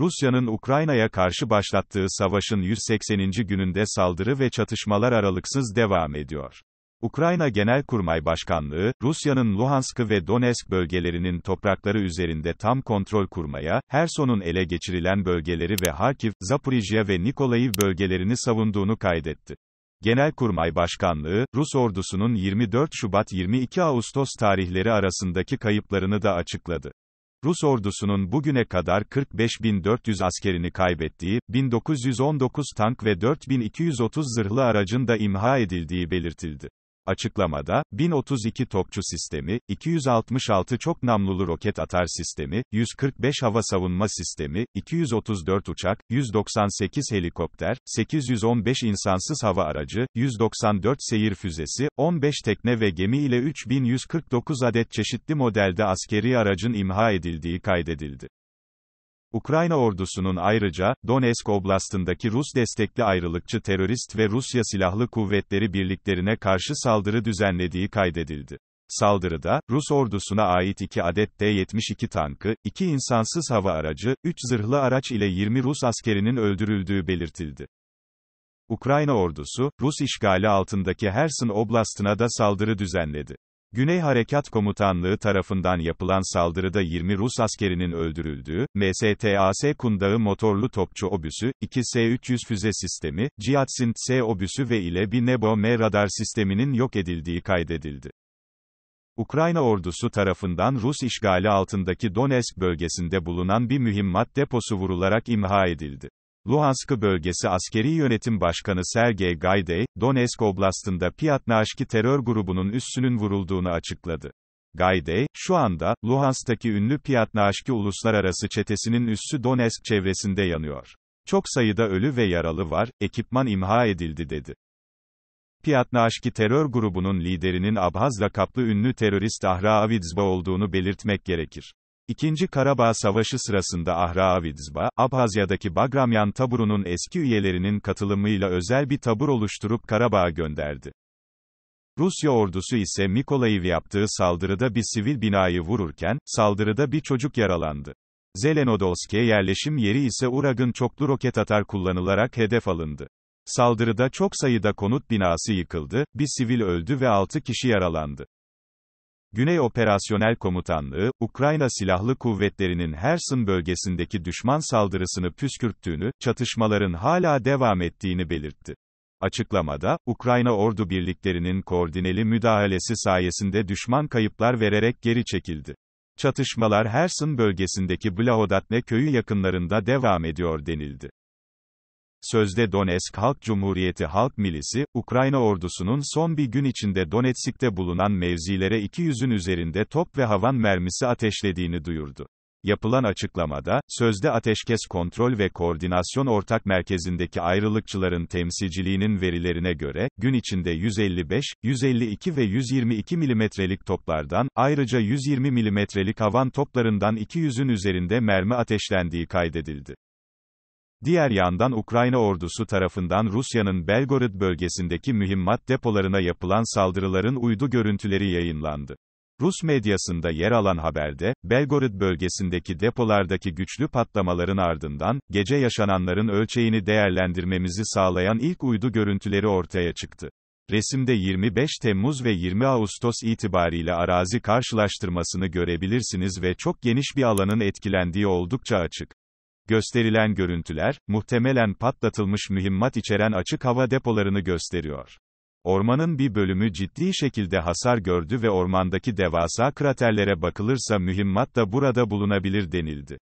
Rusya'nın Ukrayna'ya karşı başlattığı savaşın 180. gününde saldırı ve çatışmalar aralıksız devam ediyor. Ukrayna Genelkurmay Başkanlığı, Rusya'nın Luhansk ve Donetsk bölgelerinin toprakları üzerinde tam kontrol kurmaya, Herson'un ele geçirilen bölgeleri ve Harkiv, Zaporijya ve Nikolaev bölgelerini savunduğunu kaydetti. Genelkurmay Başkanlığı, Rus ordusunun 24 Şubat-22 Ağustos tarihleri arasındaki kayıplarını da açıkladı. Rus ordusunun bugüne kadar 45.400 askerini kaybettiği, 1919 tank ve 4230 zırhlı aracın da imha edildiği belirtildi. Açıklamada, 1032 topçu sistemi, 266 çok namlulu roket atar sistemi, 145 hava savunma sistemi, 234 uçak, 198 helikopter, 815 insansız hava aracı, 194 seyir füzesi, 15 tekne ve gemi ile 3149 adet çeşitli modelde askeri aracın imha edildiği kaydedildi. Ukrayna ordusunun ayrıca, Donetsk oblastındaki Rus destekli ayrılıkçı terörist ve Rusya Silahlı Kuvvetleri birliklerine karşı saldırı düzenlediği kaydedildi. Saldırıda, Rus ordusuna ait 2 adet D-72 tankı, 2 insansız hava aracı, 3 zırhlı araç ile 20 Rus askerinin öldürüldüğü belirtildi. Ukrayna ordusu, Rus işgali altındaki Herson Oblastına da saldırı düzenledi. Güney Harekat Komutanlığı tarafından yapılan saldırıda 20 Rus askerinin öldürüldüğü, MSTAS Kundağı motorlu topçu obüsü, 2 S-300 füze sistemi, Ciatsint S obüsü ve ile bir Nebo-M radar sisteminin yok edildiği kaydedildi. Ukrayna ordusu tarafından Rus işgali altındaki Donetsk bölgesinde bulunan bir mühimmat deposu vurularak imha edildi. Luhanskı Bölgesi Askeri Yönetim Başkanı Sergey Gayde, Donetsk Oblastında Piyatnaşki terör grubunun üssünün vurulduğunu açıkladı. Gayde, şu anda, Luhansk'taki ünlü Piyatnaşki Uluslararası Çetesi'nin üssü Donetsk çevresinde yanıyor. Çok sayıda ölü ve yaralı var, ekipman imha edildi dedi. Piyatnaşki terör grubunun liderinin Abhaz lakaplı ünlü terörist Ahra Avidzba olduğunu belirtmek gerekir. İkinci Karabağ Savaşı sırasında Ahra Ahravizba, Abhazya'daki Bagramyan taburunun eski üyelerinin katılımıyla özel bir tabur oluşturup Karabağ'a gönderdi. Rusya ordusu ise Mikolaev'i yaptığı saldırıda bir sivil binayı vururken, saldırıda bir çocuk yaralandı. Zelenodolske yerleşim yeri ise Urag'ın çoklu roket atar kullanılarak hedef alındı. Saldırıda çok sayıda konut binası yıkıldı, bir sivil öldü ve 6 kişi yaralandı. Güney Operasyonel Komutanlığı, Ukrayna Silahlı Kuvvetleri'nin Herson bölgesindeki düşman saldırısını püskürttüğünü, çatışmaların hala devam ettiğini belirtti. Açıklamada, Ukrayna ordu birliklerinin koordineli müdahalesi sayesinde düşman kayıplar vererek geri çekildi. Çatışmalar Herson bölgesindeki Blahodatne köyü yakınlarında devam ediyor denildi. Sözde Donetsk Halk Cumhuriyeti Halk Milisi, Ukrayna ordusunun son bir gün içinde Donetsk'te bulunan mevzilere 200'ün üzerinde top ve havan mermisi ateşlediğini duyurdu. Yapılan açıklamada, sözde Ateşkes Kontrol ve Koordinasyon Ortak Merkezi'ndeki ayrılıkçıların temsilciliğinin verilerine göre, gün içinde 155, 152 ve 122 milimetrelik toplardan, ayrıca 120 milimetrelik havan toplarından 200'ün üzerinde mermi ateşlendiği kaydedildi. Diğer yandan Ukrayna ordusu tarafından Rusya'nın Belgorod bölgesindeki mühimmat depolarına yapılan saldırıların uydu görüntüleri yayınlandı. Rus medyasında yer alan haberde, Belgorod bölgesindeki depolardaki güçlü patlamaların ardından, gece yaşananların ölçeğini değerlendirmemizi sağlayan ilk uydu görüntüleri ortaya çıktı. Resimde 25 Temmuz ve 20 Ağustos itibariyle arazi karşılaştırmasını görebilirsiniz ve çok geniş bir alanın etkilendiği oldukça açık. Gösterilen görüntüler, muhtemelen patlatılmış mühimmat içeren açık hava depolarını gösteriyor. Ormanın bir bölümü ciddi şekilde hasar gördü ve ormandaki devasa kraterlere bakılırsa mühimmat da burada bulunabilir denildi.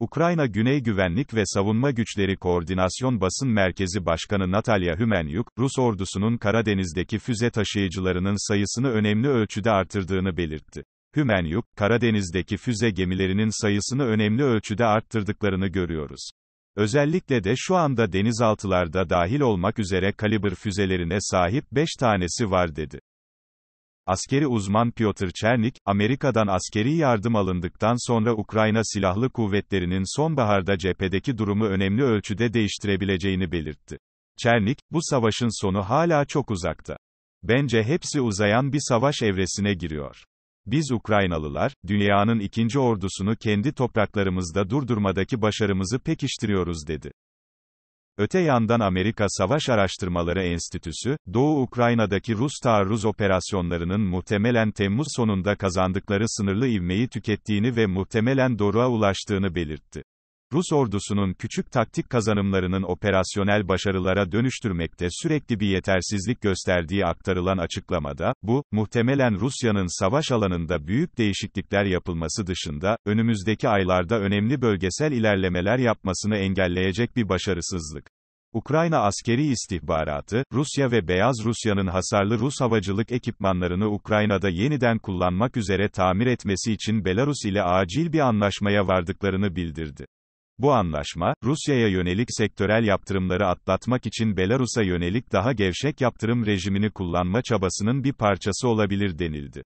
Ukrayna Güney Güvenlik ve Savunma Güçleri Koordinasyon Basın Merkezi Başkanı Natalya Hümenyuk, Rus ordusunun Karadeniz'deki füze taşıyıcılarının sayısını önemli ölçüde artırdığını belirtti. Hümenyuk, Karadeniz'deki füze gemilerinin sayısını önemli ölçüde arttırdıklarını görüyoruz. Özellikle de şu anda denizaltılarda dahil olmak üzere kaliber füzelerine sahip 5 tanesi var dedi. Askeri uzman Piotr Çernik, Amerika'dan askeri yardım alındıktan sonra Ukrayna Silahlı Kuvvetleri'nin sonbaharda cephedeki durumu önemli ölçüde değiştirebileceğini belirtti. Çernik, bu savaşın sonu hala çok uzakta. Bence hepsi uzayan bir savaş evresine giriyor. Biz Ukraynalılar, dünyanın ikinci ordusunu kendi topraklarımızda durdurmadaki başarımızı pekiştiriyoruz dedi. Öte yandan Amerika Savaş Araştırmaları Enstitüsü, Doğu Ukrayna'daki Rus taarruz operasyonlarının muhtemelen Temmuz sonunda kazandıkları sınırlı ivmeyi tükettiğini ve muhtemelen doruğa ulaştığını belirtti. Rus ordusunun küçük taktik kazanımlarının operasyonel başarılara dönüştürmekte sürekli bir yetersizlik gösterdiği aktarılan açıklamada, bu, muhtemelen Rusya'nın savaş alanında büyük değişiklikler yapılması dışında, önümüzdeki aylarda önemli bölgesel ilerlemeler yapmasını engelleyecek bir başarısızlık. Ukrayna askeri istihbaratı, Rusya ve Beyaz Rusya'nın hasarlı Rus havacılık ekipmanlarını Ukrayna'da yeniden kullanmak üzere tamir etmesi için Belarus ile acil bir anlaşmaya vardıklarını bildirdi. Bu anlaşma, Rusya'ya yönelik sektörel yaptırımları atlatmak için Belarus'a yönelik daha gevşek yaptırım rejimini kullanma çabasının bir parçası olabilir denildi.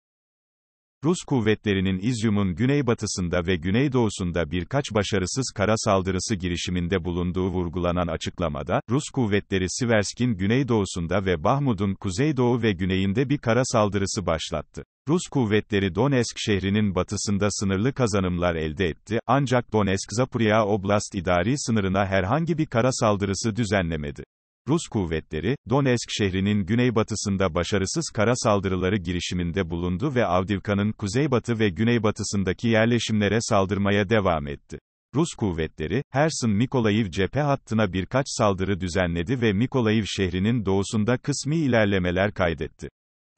Rus kuvvetlerinin İzyum'un güneybatısında ve güneydoğusunda birkaç başarısız kara saldırısı girişiminde bulunduğu vurgulanan açıklamada, Rus kuvvetleri Siversk'in güneydoğusunda ve Bahmut'un kuzeydoğu ve güneyinde bir kara saldırısı başlattı. Rus kuvvetleri Donetsk şehrinin batısında sınırlı kazanımlar elde etti, ancak Donetsk-Zaporiya Oblast idari sınırına herhangi bir kara saldırısı düzenlemedi. Rus kuvvetleri, Donetsk şehrinin güneybatısında başarısız kara saldırıları girişiminde bulundu ve Avdivka'nın kuzeybatı ve güneybatısındaki yerleşimlere saldırmaya devam etti. Rus kuvvetleri, Herson-Mikolaev cephe hattına birkaç saldırı düzenledi ve Mikolaev şehrinin doğusunda kısmi ilerlemeler kaydetti.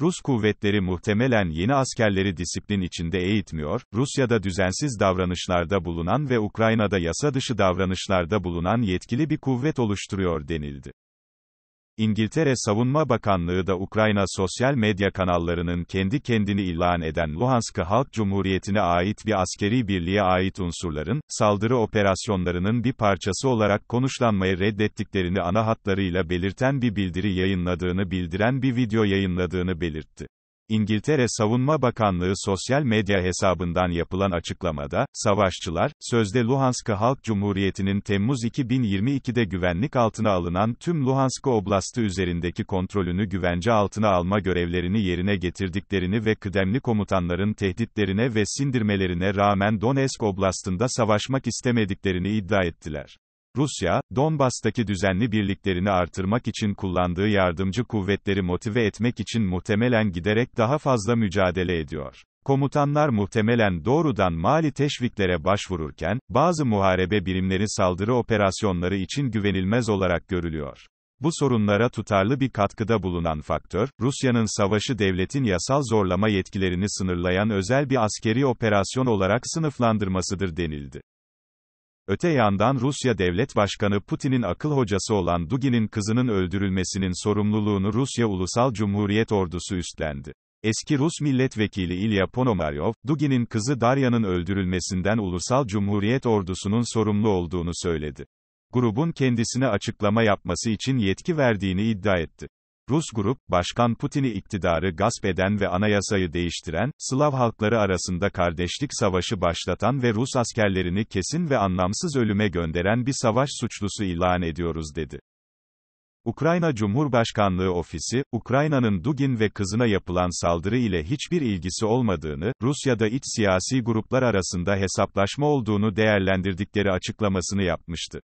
Rus kuvvetleri muhtemelen yeni askerleri disiplin içinde eğitmiyor, Rusya'da düzensiz davranışlarda bulunan ve Ukrayna'da yasa dışı davranışlarda bulunan yetkili bir kuvvet oluşturuyor denildi. İngiltere Savunma Bakanlığı da Ukrayna sosyal medya kanallarının kendi kendini ilan eden Luhansk Halk Cumhuriyeti'ne ait bir askeri birliğe ait unsurların, saldırı operasyonlarının bir parçası olarak konuşlanmayı reddettiklerini ana hatlarıyla belirten bir bildiri yayınladığını bildiren bir video yayınladığını belirtti. İngiltere Savunma Bakanlığı sosyal medya hesabından yapılan açıklamada, savaşçılar, sözde Luhansk Halk Cumhuriyeti'nin Temmuz 2022'de güvenlik altına alınan tüm Luhansk Oblastı üzerindeki kontrolünü güvence altına alma görevlerini yerine getirdiklerini ve kıdemli komutanların tehditlerine ve sindirmelerine rağmen Donetsk Oblastında savaşmak istemediklerini iddia ettiler. Rusya, Donbas'taki düzenli birliklerini artırmak için kullandığı yardımcı kuvvetleri motive etmek için muhtemelen giderek daha fazla mücadele ediyor. Komutanlar muhtemelen doğrudan mali teşviklere başvururken, bazı muharebe birimleri saldırı operasyonları için güvenilmez olarak görülüyor. Bu sorunlara tutarlı bir katkıda bulunan faktör, Rusya'nın savaşı devletin yasal zorlama yetkilerini sınırlayan özel bir askeri operasyon olarak sınıflandırmasıdır denildi. Öte yandan Rusya Devlet Başkanı Putin'in akıl hocası olan Dugin'in kızının öldürülmesinin sorumluluğunu Rusya Ulusal Cumhuriyet Ordusu üstlendi. Eski Rus milletvekili İlya Ponomaryov, Dugin'in kızı Darya'nın öldürülmesinden Ulusal Cumhuriyet Ordusu'nun sorumlu olduğunu söyledi. Grubun kendisine açıklama yapması için yetki verdiğini iddia etti. Rus grup, Başkan Putin'i iktidarı gasp eden ve anayasayı değiştiren, Slav halkları arasında kardeşlik savaşı başlatan ve Rus askerlerini kesin ve anlamsız ölüme gönderen bir savaş suçlusu ilan ediyoruz dedi. Ukrayna Cumhurbaşkanlığı Ofisi, Ukrayna'nın Dugin ve kızına yapılan saldırı ile hiçbir ilgisi olmadığını, Rusya'da iç siyasi gruplar arasında hesaplaşma olduğunu değerlendirdikleri açıklamasını yapmıştı.